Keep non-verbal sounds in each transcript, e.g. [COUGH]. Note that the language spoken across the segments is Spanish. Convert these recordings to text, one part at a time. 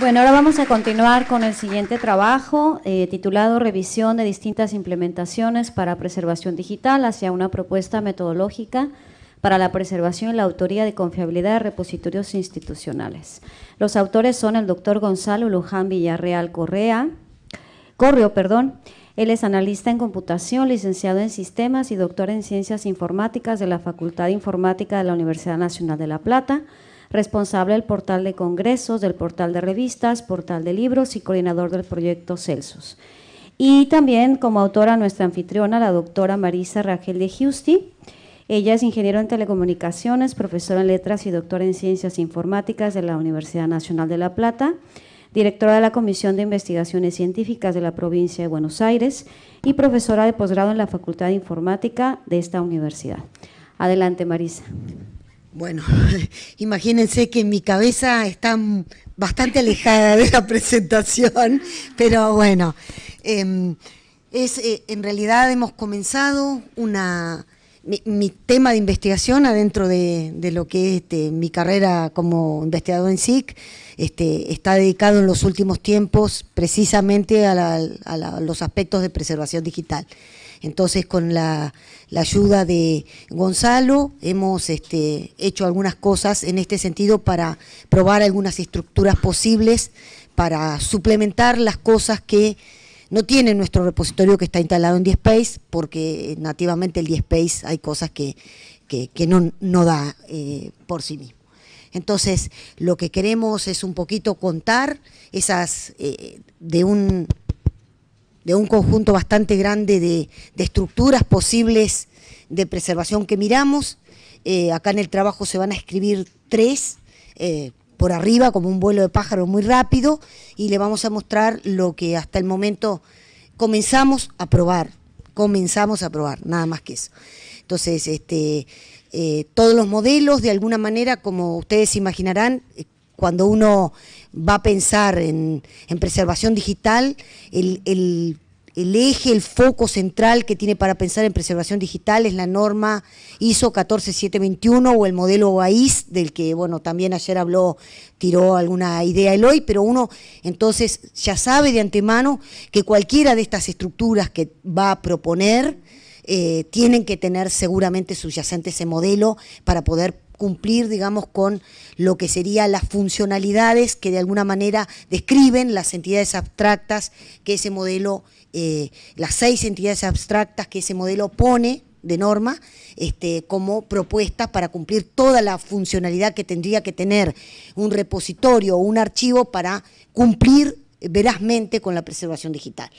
Bueno, ahora vamos a continuar con el siguiente trabajo eh, titulado Revisión de distintas implementaciones para preservación digital hacia una propuesta metodológica para la preservación y la autoría de confiabilidad de repositorios institucionales. Los autores son el doctor Gonzalo Luján Villarreal Correa, Correo, perdón. Él es analista en computación, licenciado en sistemas y doctor en ciencias informáticas de la Facultad de Informática de la Universidad Nacional de La Plata responsable del portal de congresos, del portal de revistas, portal de libros y coordinador del proyecto Celsus. Y también como autora nuestra anfitriona, la doctora Marisa Rangel de Giusti. Ella es ingeniera en telecomunicaciones, profesora en letras y doctora en ciencias informáticas de la Universidad Nacional de La Plata directora de la Comisión de Investigaciones Científicas de la provincia de Buenos Aires y profesora de posgrado en la Facultad de Informática de esta universidad. Adelante, Marisa. Bueno, [LAUGHS] imagínense que mi cabeza está bastante alejada de la presentación, pero bueno, em, es, eh, en realidad hemos comenzado una, mi, tema de investigación adentro de, lo que es este, mi carrera como investigador en SIC este, está dedicado en los últimos tiempos precisamente a, los aspectos de preservación digital. Entonces, con la, ayuda de Gonzalo, hemos este, hecho algunas cosas en este sentido para probar algunas estructuras posibles para suplementar las cosas que no tiene nuestro repositorio que está instalado en DSpace, porque nativamente el DSpace hay cosas que, no, no, da eh, por sí mismo. Entonces, lo que queremos es un poquito contar esas eh, de un de un conjunto bastante grande de, estructuras posibles de preservación que miramos. Eh, acá en el trabajo se van a escribir tres eh, por arriba, como un vuelo de pájaro muy rápido, y le vamos a mostrar lo que hasta el momento comenzamos a probar, comenzamos a probar, nada más que eso. Entonces, este, eh, todos los modelos, de alguna manera, como ustedes imaginarán, cuando uno va a pensar en, preservación digital, el, eje, el foco central que tiene para pensar en preservación digital es la norma ISO 14721 o el modelo OAIS, del que, bueno, también ayer habló, tiró alguna idea el hoy, pero uno entonces ya sabe de antemano que cualquiera de estas estructuras que va a proponer, eh, tienen que tener seguramente subyacente ese modelo para poder cumplir, digamos, con lo que serían las funcionalidades que de alguna manera describen las entidades abstractas que ese modelo, eh, las seis entidades abstractas que ese modelo pone de norma este, como propuesta para cumplir toda la funcionalidad que tendría que tener un repositorio o un archivo para cumplir verazmente con la preservación digital.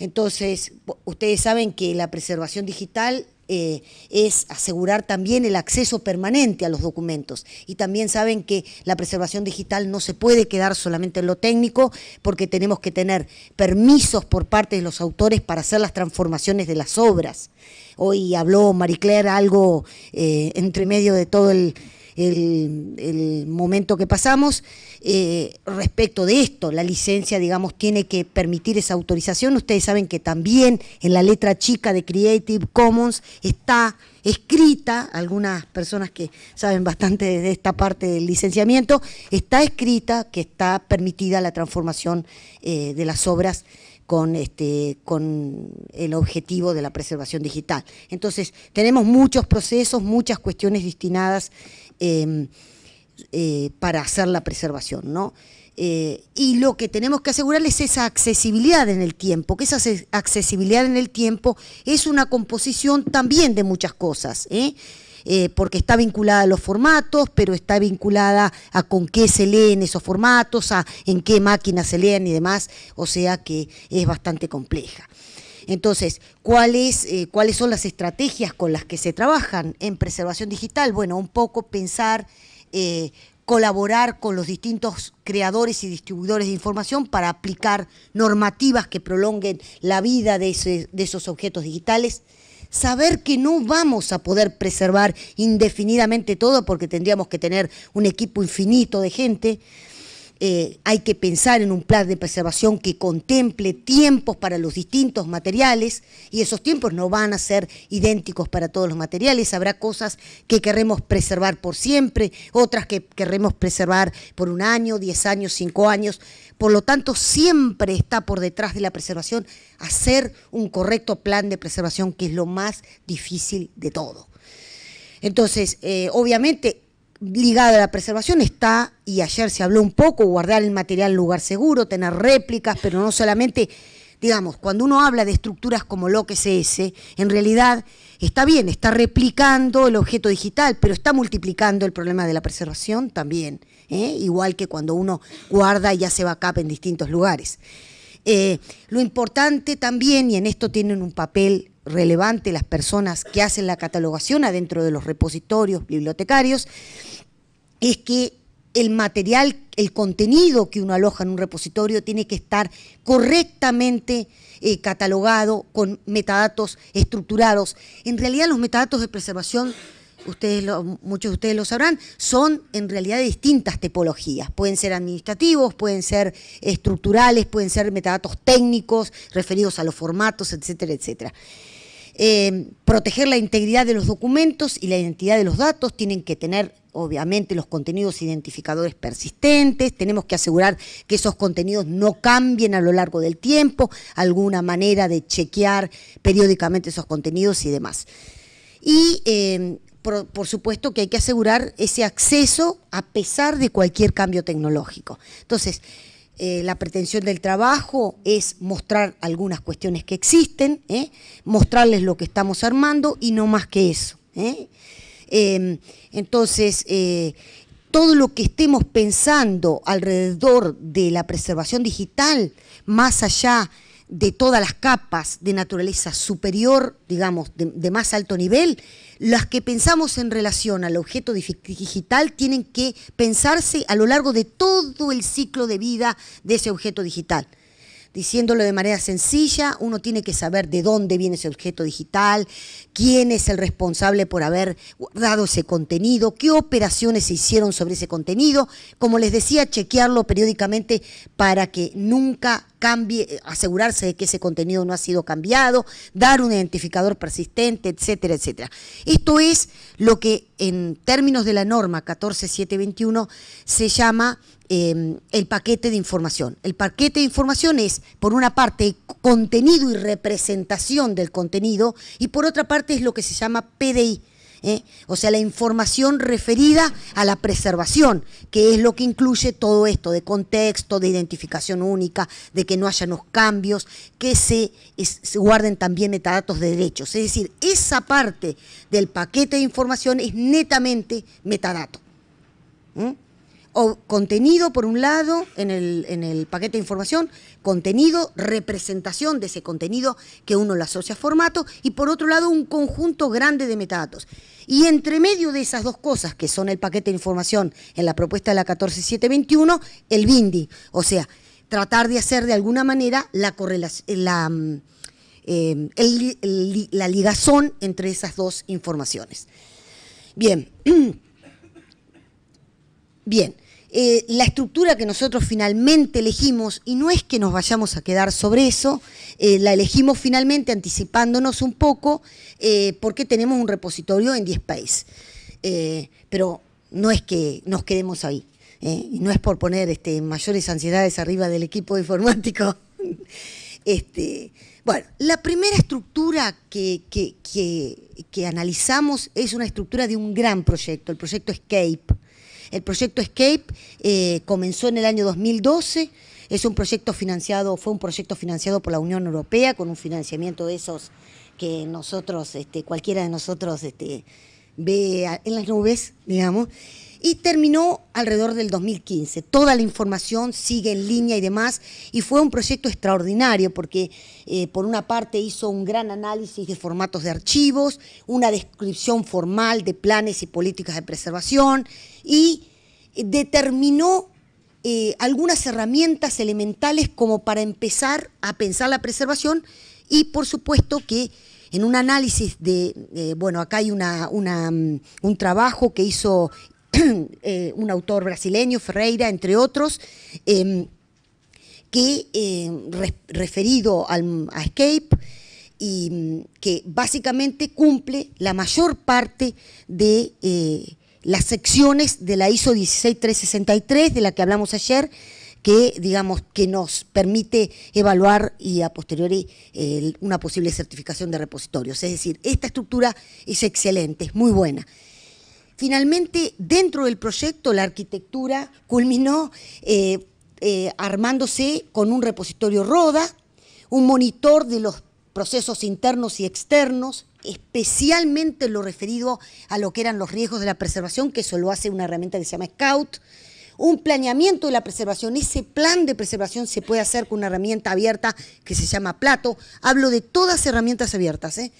Entonces, ustedes saben que la preservación digital eh, es asegurar también el acceso permanente a los documentos. Y también saben que la preservación digital no se puede quedar solamente en lo técnico, porque tenemos que tener permisos por parte de los autores para hacer las transformaciones de las obras. Hoy habló Marie algo eh, entre medio de todo el el, momento que pasamos. Eh, respecto de esto, la licencia, digamos, tiene que permitir esa autorización. Ustedes saben que también en la letra chica de Creative Commons está escrita, algunas personas que saben bastante de esta parte del licenciamiento, está escrita que está permitida la transformación eh, de las obras con, este, con el objetivo de la preservación digital. Entonces, tenemos muchos procesos, muchas cuestiones destinadas Em, eh, para hacer la preservación, eh, y lo que tenemos que asegurar es esa accesibilidad en el tiempo, que esa accesibilidad en el tiempo es una composición también de muchas cosas, ¿eh? porque está vinculada a los formatos, pero está vinculada a con qué se leen esos formatos, a en qué máquinas se leen y demás, o sea que es bastante compleja. Entonces, eh, ¿cuáles son las estrategias con las que se trabajan en preservación digital? Bueno, un poco pensar, eh, colaborar con los distintos creadores y distribuidores de información para aplicar normativas que prolonguen la vida de, de esos objetos digitales saber que no vamos a poder preservar indefinidamente todo porque tendríamos que tener un equipo infinito de gente. Eh, hay que pensar en un plan de preservación que contemple tiempos para los distintos materiales y esos tiempos no van a ser idénticos para todos los materiales. Habrá cosas que queremos preservar por siempre, otras que queremos preservar por un año, diez años, cinco años. Por lo tanto, siempre está por detrás de la preservación hacer un correcto plan de preservación, que es lo más difícil de todo. Entonces, eh, obviamente, ligada a la preservación está, y ayer se habló un poco, guardar el material en lugar seguro, tener réplicas, pero no solamente, digamos, cuando uno habla de estructuras como lo que es ese, en realidad está bien, está replicando el objeto digital, pero está multiplicando el problema de la preservación también, ¿eh? igual que cuando uno guarda y hace backup en distintos lugares. Eh, lo importante también, y en esto tienen un papel relevante las personas que hacen la catalogación adentro de los repositorios bibliotecarios, es que el material, el contenido que uno aloja en un repositorio tiene que estar correctamente eh, catalogado con metadatos estructurados. En realidad los metadatos de preservación, ustedes muchos de ustedes lo sabrán, son en realidad distintas tipologías. Pueden ser administrativos, pueden ser estructurales, pueden ser metadatos técnicos referidos a los formatos, etcétera, etcétera. Eh, proteger la integridad de los documentos y la identidad de los datos, tienen que tener obviamente los contenidos identificadores persistentes, tenemos que asegurar que esos contenidos no cambien a lo largo del tiempo, alguna manera de chequear periódicamente esos contenidos y demás. Y eh, por, supuesto que hay que asegurar ese acceso a pesar de cualquier cambio tecnológico. Entonces, eh, la pretensión del trabajo es mostrar algunas cuestiones que existen, ¿eh? mostrarles lo que estamos armando y no más que eso. ¿eh? Em, entonces, todo lo que estemos pensando alrededor de la preservación digital, más allá de de todas las capas de naturaleza superior, digamos, de, más alto nivel, las que pensamos en relación al objeto digital tienen que pensarse a lo largo de todo el ciclo de vida de ese objeto digital. Diciéndolo de manera sencilla, uno tiene que saber de dónde viene ese objeto digital, quién es el responsable por haber guardado ese contenido, qué operaciones se hicieron sobre ese contenido, como les decía, chequearlo periódicamente para que nunca cambie, asegurarse de que ese contenido no ha sido cambiado, dar un identificador persistente, etcétera, etcétera. Esto es lo que en términos de la norma 14721 se llama em, el paquete de información. El paquete de información es, por una parte, contenido y representación del contenido, y por otra parte es lo que se llama PDI, ¿eh? o sea, la información referida a la preservación, que es lo que incluye todo esto de contexto, de identificación única, de que no hayan los cambios, que se, guarden también metadatos de derechos. Es decir, esa parte del paquete de información es netamente metadato. ¿Mm? o contenido, por un lado, en el, paquete de información, contenido, representación de ese contenido que uno lo asocia a formato, y por otro lado, un conjunto grande de metadatos. Y entre medio de esas dos cosas, que son el paquete de información en la propuesta de la 14721, el BINDI, o sea, tratar de hacer de alguna manera la correlación, la, mm, eh, la ligazón entre esas dos informaciones. Bien. [CLEARS THROAT] Bien. Eh, la estructura que nosotros finalmente elegimos, y no es que nos vayamos a quedar sobre eso, eh, la elegimos finalmente anticipándonos un poco, eh, porque tenemos un repositorio en 10 países. pero no es que nos quedemos ahí. y no es por poner este, mayores ansiedades arriba del equipo informático. [LAUGHS] Este, bueno, la primera estructura que, que analizamos es una estructura de un gran proyecto, el proyecto Escape el proyecto Escape eh, comenzó en el año 2012. Es un proyecto financiado, fue un proyecto financiado por la Unión Europea con un financiamiento de esos que nosotros, este, cualquiera de nosotros este, ve en las nubes, digamos y terminó alrededor del 2015. Toda la información sigue en línea y demás, y fue un proyecto extraordinario porque eh, por una parte hizo un gran análisis de formatos de archivos, una descripción formal de planes y políticas de preservación, y determinó eh, algunas herramientas elementales como para empezar a pensar la preservación y por supuesto que en un análisis de, eh, bueno, acá hay una, mm, un trabajo que hizo [CLEARS THROAT] Eh, un autor brasileño, Ferreira, entre otros, em, que em, referido al, a Escape y mm, que básicamente cumple la mayor parte de eh, las secciones de la ISO 16363 de la que hablamos ayer, que digamos que nos permite evaluar y a posteriori una posible certificación de repositorios. Es decir, esta estructura es excelente, es muy buena. Finalmente, dentro del proyecto, la arquitectura culminó eh, eh, armándose con un repositorio RODA, un monitor de los procesos internos y externos, especialmente lo referido a lo que eran los riesgos de la preservación, que eso lo hace una herramienta que se llama Scout, un planeamiento de la preservación. Ese plan de preservación se puede hacer con una herramienta abierta que se llama Plato. Hablo de todas herramientas abiertas. ¿eh?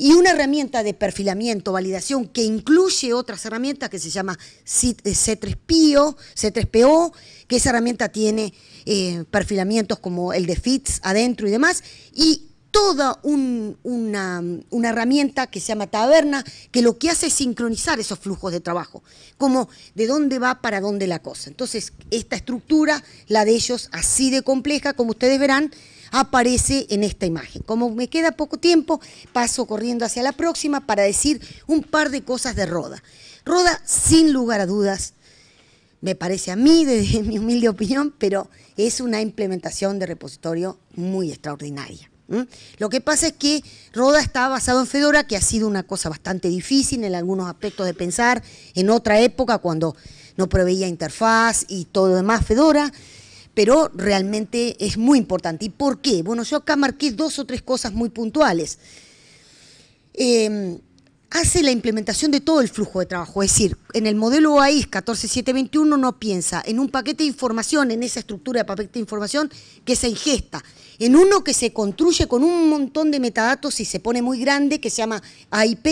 y una herramienta de perfilamiento, validación, que incluye otras herramientas que se llama C3PO, eh, C3PO que esa herramienta tiene eh, perfilamientos como el de FITS adentro y demás, y toda una, una, herramienta que se llama Taberna, que lo que hace es sincronizar esos flujos de trabajo, como de dónde va para dónde la cosa. Entonces, esta estructura, la de ellos, así de compleja, como ustedes verán, aparece en esta imagen. Como me queda poco tiempo, paso corriendo hacia la próxima para decir un par de cosas de Roda. Roda, sin lugar a dudas, me parece a mí, [LAUGHS] desde mi humilde opinión, pero es una implementación de repositorio muy extraordinaria. Lo que pasa es que Roda está basado en Fedora, que ha sido una cosa bastante difícil en algunos aspectos de pensar, en otra época cuando no proveía interfaz y todo demás Fedora pero realmente es muy importante. ¿Y por qué? Bueno, yo acá marqué dos o tres cosas muy puntuales. Em, hace la implementación de todo el flujo de trabajo. Es decir, en el modelo AIS 14721 no piensa en un paquete de información, en esa estructura de paquete de información que se ingesta, en uno que se construye con un montón de metadatos y se pone muy grande, que se llama AIP,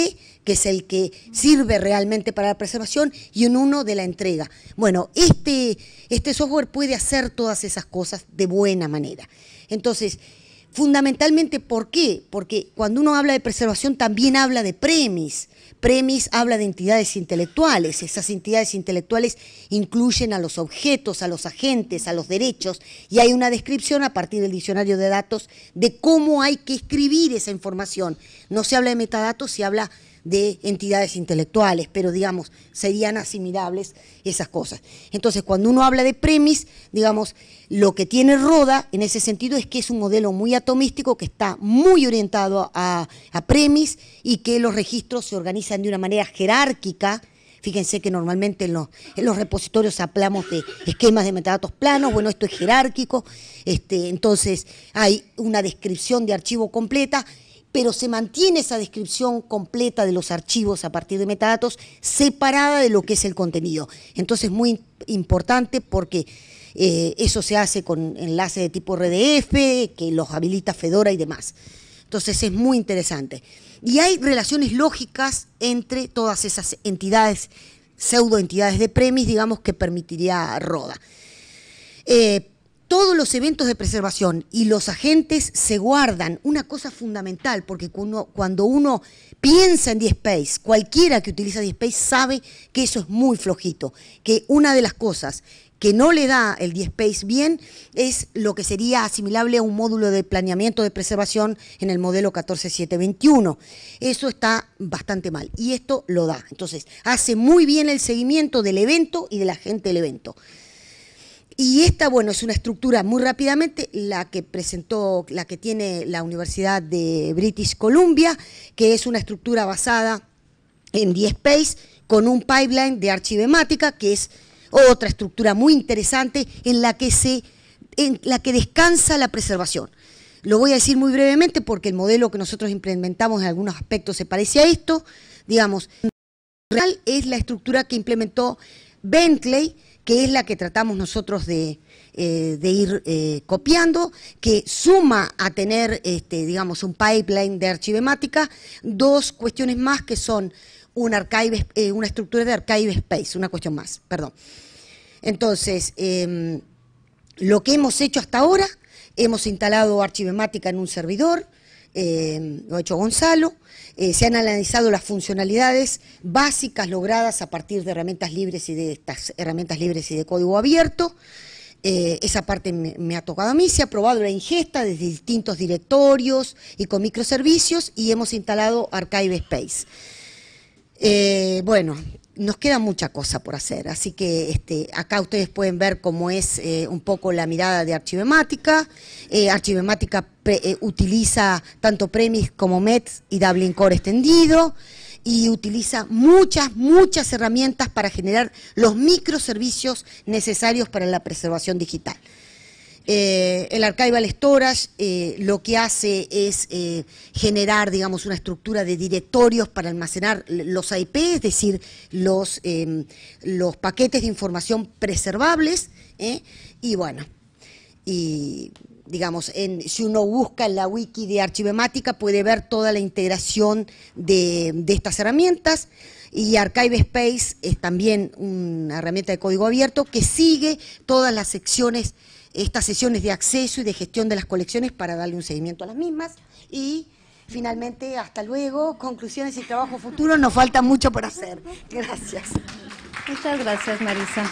que es el que sirve realmente para la preservación, y en uno de la entrega. Bueno, este, este software puede hacer todas esas cosas de buena manera. Entonces, Fundamentalmente, ¿por qué? Porque cuando uno habla de preservación también habla de premis. Premis habla de entidades intelectuales. Esas entidades intelectuales incluyen a los objetos, a los agentes, a los derechos. Y hay una descripción a partir del diccionario de datos de cómo hay que escribir esa información. No se habla de metadatos, se habla de entidades intelectuales, pero digamos, serían asimilables esas cosas. Entonces, cuando uno habla de premis, digamos, lo que tiene Roda en ese sentido es que es un modelo muy atomístico que está muy orientado a, premis y que los registros se organizan de una manera jerárquica, Fíjense que normalmente en los, en los, repositorios hablamos de esquemas de metadatos planos, bueno, esto es jerárquico, este, entonces hay una descripción de archivo completa pero se mantiene esa descripción completa de los archivos a partir de metadatos separada de lo que es el contenido. Entonces, es muy importante porque eh, eso se hace con enlace de tipo RDF, que los habilita Fedora y demás. Entonces es muy interesante. Y hay relaciones lógicas entre todas esas entidades, pseudo entidades de premis, digamos, que permitiría Roda. Eh, todos los eventos de preservación y los agentes se guardan una cosa fundamental, porque cuando uno piensa en 10 space cualquiera que utiliza 10 space sabe que eso es muy flojito, que una de las cosas que no le da el 10 space bien es lo que sería asimilable a un módulo de planeamiento de preservación en el modelo 14721. Eso está bastante mal y esto lo da. Entonces, hace muy bien el seguimiento del evento y de la gente del evento. Y esta, bueno, es una estructura muy rápidamente, la que presentó, la que tiene la Universidad de British Columbia, que es una estructura basada en Space con un pipeline de archivemática, que es otra estructura muy interesante en la que se en la que descansa la preservación. Lo voy a decir muy brevemente porque el modelo que nosotros implementamos en algunos aspectos se parece a esto, digamos, es la estructura que implementó Bentley que es la que tratamos nosotros de, eh, ir eh, copiando, que suma a tener, este, digamos, un pipeline de archivemática, dos cuestiones más que son un archive, eh, una estructura de archive space, una cuestión más, perdón. Entonces, em, lo que hemos hecho hasta ahora, hemos instalado archivemática en un servidor, eh, lo ha hecho Gonzalo. Eh, se han analizado las funcionalidades básicas logradas a partir de herramientas libres y de estas herramientas libres y de código abierto. Eh, esa parte me, ha tocado a mí, se ha probado la ingesta desde distintos directorios y con microservicios y hemos instalado Archive Space. bueno, nos queda mucha cosa por hacer, así que este, acá ustedes pueden ver cómo es eh, un poco la mirada de Archivemática. Eh, Archivemática eh, utiliza tanto Premis como METS y Dublin Core extendido y utiliza muchas, muchas herramientas para generar los microservicios necesarios para la preservación digital. Eh, el Archival Storage eh, lo que hace es eh, generar, digamos, una estructura de directorios para almacenar los IP, es decir, los, los paquetes de información preservables, y bueno, y digamos, si uno busca en la wiki de Archivemática puede ver toda la integración de, de estas herramientas, y Archive Space es también una herramienta de código abierto que sigue todas las secciones estas sesiones de acceso y de gestión de las colecciones para darle un seguimiento a las mismas. Y finalmente, hasta luego, conclusiones y trabajo futuro, nos falta mucho por hacer. Gracias. Muchas gracias, Marisa.